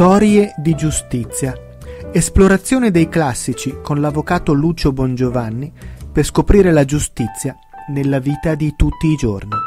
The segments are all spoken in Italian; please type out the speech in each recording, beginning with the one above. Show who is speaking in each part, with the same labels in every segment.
Speaker 1: Storie di giustizia. Esplorazione dei classici con l'avvocato Lucio Bongiovanni per scoprire la giustizia nella vita di tutti i giorni.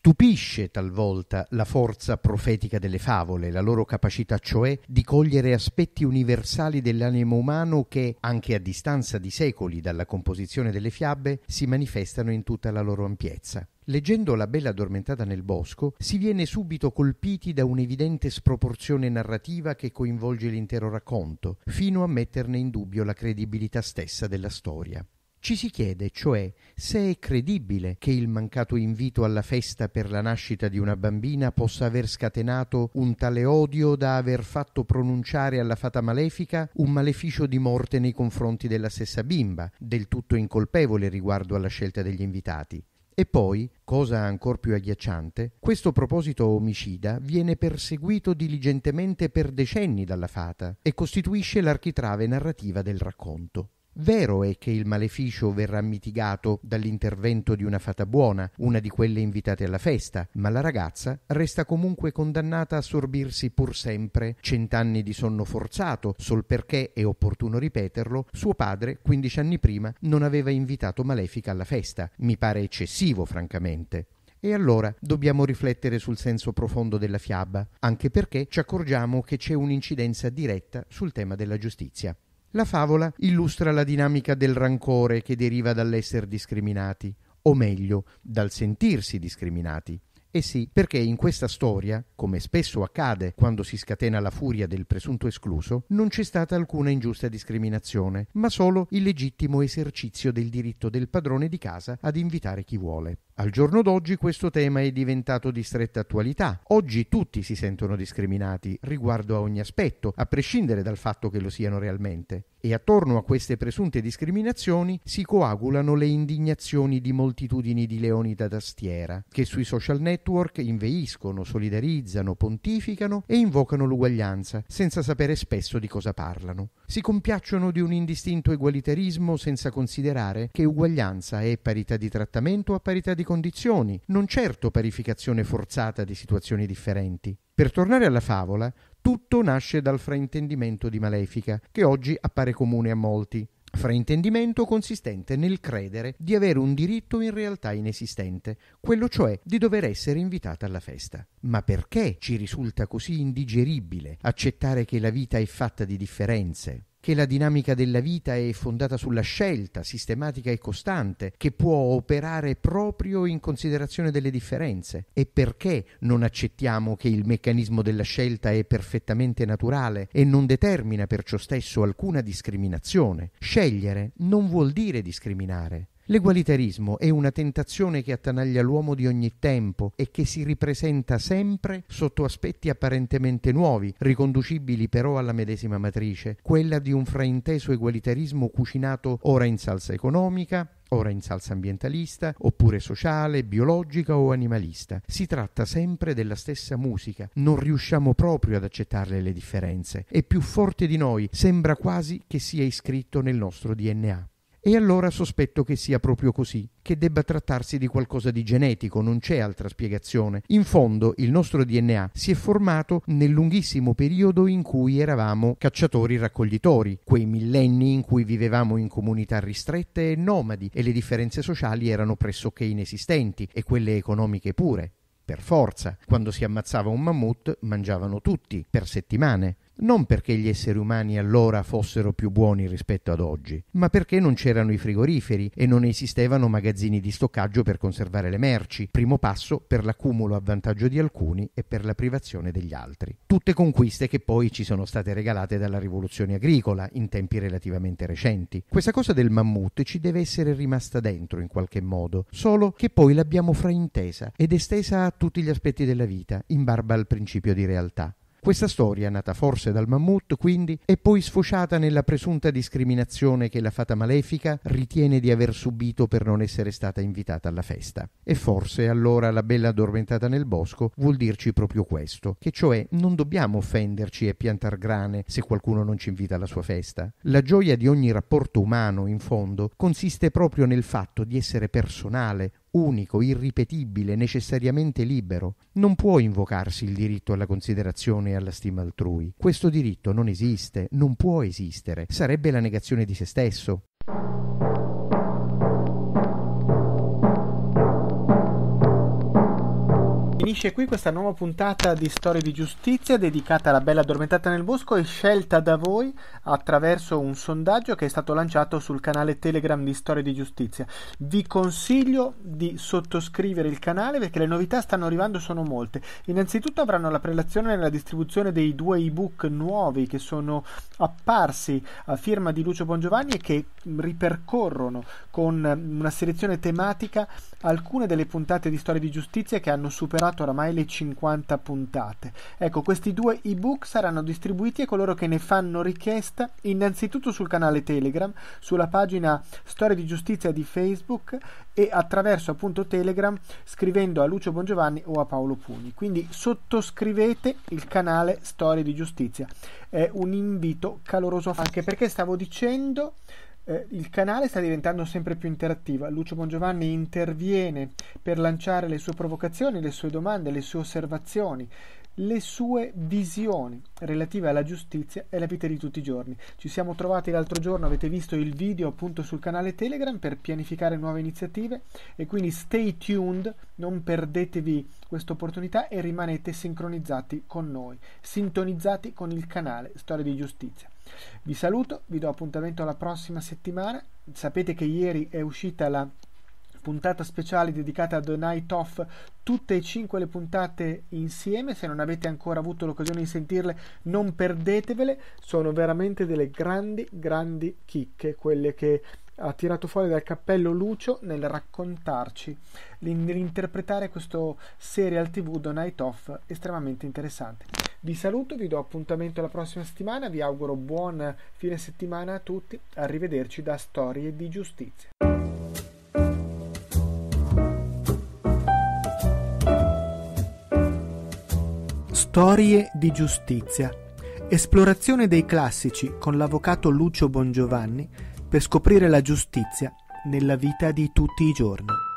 Speaker 2: Stupisce talvolta la forza profetica delle favole, la loro capacità cioè di cogliere aspetti universali dell'animo umano che, anche a distanza di secoli dalla composizione delle fiabe, si manifestano in tutta la loro ampiezza. Leggendo La Bella addormentata nel bosco, si viene subito colpiti da un'evidente sproporzione narrativa che coinvolge l'intero racconto, fino a metterne in dubbio la credibilità stessa della storia. Ci si chiede, cioè, se è credibile che il mancato invito alla festa per la nascita di una bambina possa aver scatenato un tale odio da aver fatto pronunciare alla fata malefica un maleficio di morte nei confronti della stessa bimba, del tutto incolpevole riguardo alla scelta degli invitati. E poi, cosa ancor più agghiacciante, questo proposito omicida viene perseguito diligentemente per decenni dalla fata e costituisce l'architrave narrativa del racconto. Vero è che il maleficio verrà mitigato dall'intervento di una fata buona, una di quelle invitate alla festa, ma la ragazza resta comunque condannata a sorbirsi pur sempre cent'anni di sonno forzato, sol perché, è opportuno ripeterlo, suo padre, quindici anni prima, non aveva invitato Malefica alla festa. Mi pare eccessivo, francamente. E allora dobbiamo riflettere sul senso profondo della fiaba, anche perché ci accorgiamo che c'è un'incidenza diretta sul tema della giustizia. La favola illustra la dinamica del rancore che deriva dall'essere discriminati, o meglio, dal sentirsi discriminati. Eh sì, perché in questa storia, come spesso accade quando si scatena la furia del presunto escluso, non c'è stata alcuna ingiusta discriminazione, ma solo il legittimo esercizio del diritto del padrone di casa ad invitare chi vuole. Al giorno d'oggi questo tema è diventato di stretta attualità. Oggi tutti si sentono discriminati riguardo a ogni aspetto, a prescindere dal fatto che lo siano realmente e attorno a queste presunte discriminazioni si coagulano le indignazioni di moltitudini di leoni da tastiera, che sui social network inveiscono, solidarizzano, pontificano e invocano l'uguaglianza, senza sapere spesso di cosa parlano. Si compiacciono di un indistinto egualitarismo senza considerare che uguaglianza è parità di trattamento a parità di condizioni, non certo parificazione forzata di situazioni differenti. Per tornare alla favola, tutto nasce dal fraintendimento di Malefica, che oggi appare comune a molti. Fraintendimento consistente nel credere di avere un diritto in realtà inesistente, quello cioè di dover essere invitata alla festa. Ma perché ci risulta così indigeribile accettare che la vita è fatta di differenze, che la dinamica della vita è fondata sulla scelta sistematica e costante, che può operare proprio in considerazione delle differenze. E perché non accettiamo che il meccanismo della scelta è perfettamente naturale e non determina per ciò stesso alcuna discriminazione? Scegliere non vuol dire discriminare, L'egualitarismo è una tentazione che attanaglia l'uomo di ogni tempo e che si ripresenta sempre sotto aspetti apparentemente nuovi, riconducibili però alla medesima matrice, quella di un frainteso egualitarismo cucinato ora in salsa economica, ora in salsa ambientalista, oppure sociale, biologica o animalista. Si tratta sempre della stessa musica, non riusciamo proprio ad accettarle le differenze. È più forte di noi, sembra quasi che sia iscritto nel nostro DNA. E allora sospetto che sia proprio così, che debba trattarsi di qualcosa di genetico, non c'è altra spiegazione. In fondo il nostro DNA si è formato nel lunghissimo periodo in cui eravamo cacciatori-raccoglitori, quei millenni in cui vivevamo in comunità ristrette e nomadi e le differenze sociali erano pressoché inesistenti e quelle economiche pure. Per forza, quando si ammazzava un mammut mangiavano tutti, per settimane non perché gli esseri umani allora fossero più buoni rispetto ad oggi, ma perché non c'erano i frigoriferi e non esistevano magazzini di stoccaggio per conservare le merci, primo passo per l'accumulo a vantaggio di alcuni e per la privazione degli altri. Tutte conquiste che poi ci sono state regalate dalla rivoluzione agricola in tempi relativamente recenti. Questa cosa del mammut ci deve essere rimasta dentro in qualche modo, solo che poi l'abbiamo fraintesa ed estesa a tutti gli aspetti della vita, in barba al principio di realtà. Questa storia, nata forse dal mammut, quindi, è poi sfociata nella presunta discriminazione che la fata malefica ritiene di aver subito per non essere stata invitata alla festa. E forse allora la bella addormentata nel bosco vuol dirci proprio questo, che cioè non dobbiamo offenderci e piantar grane se qualcuno non ci invita alla sua festa. La gioia di ogni rapporto umano, in fondo, consiste proprio nel fatto di essere personale, unico, irripetibile, necessariamente libero, non può invocarsi il diritto alla considerazione e alla stima altrui. Questo diritto non esiste, non può
Speaker 1: esistere,
Speaker 2: sarebbe la negazione di se stesso.
Speaker 1: Finisce qui questa nuova puntata di Storie di Giustizia dedicata alla bella addormentata nel bosco e scelta da voi attraverso un sondaggio che è stato lanciato sul canale Telegram di Storie di Giustizia. Vi consiglio di sottoscrivere il canale perché le novità stanno arrivando sono molte. Innanzitutto avranno la prelazione nella distribuzione dei due ebook nuovi che sono apparsi a firma di Lucio Bongiovanni e che ripercorrono con una selezione tematica alcune delle puntate di Storie di Giustizia che hanno superato superato oramai le 50 puntate. Ecco, questi due ebook saranno distribuiti a coloro che ne fanno richiesta innanzitutto sul canale Telegram, sulla pagina Storia di Giustizia di Facebook e attraverso appunto Telegram scrivendo a Lucio Bongiovanni o a Paolo Pugni. Quindi sottoscrivete il canale Storie di Giustizia. È un invito caloroso anche perché stavo dicendo eh, il canale sta diventando sempre più interattivo. Lucio Bongiovanni interviene per lanciare le sue provocazioni, le sue domande, le sue osservazioni le sue visioni relative alla giustizia e alla vita di tutti i giorni. Ci siamo trovati l'altro giorno, avete visto il video appunto sul canale Telegram per pianificare nuove iniziative e quindi stay tuned, non perdetevi questa opportunità e rimanete sincronizzati con noi, sintonizzati con il canale Storia di Giustizia. Vi saluto, vi do appuntamento alla prossima settimana. Sapete che ieri è uscita la puntata speciale dedicata a The Night Off, tutte e cinque le puntate insieme, se non avete ancora avuto l'occasione di sentirle non perdetevele, sono veramente delle grandi, grandi chicche, quelle che ha tirato fuori dal cappello Lucio nel raccontarci, nell'interpretare questo serial tv The Night Off estremamente interessante. Vi saluto, vi do appuntamento la prossima settimana, vi auguro buon fine settimana a tutti, arrivederci da Storie di Giustizia. Storie di giustizia. Esplorazione dei classici con l'avvocato Lucio Bongiovanni per scoprire la giustizia nella vita di tutti i giorni.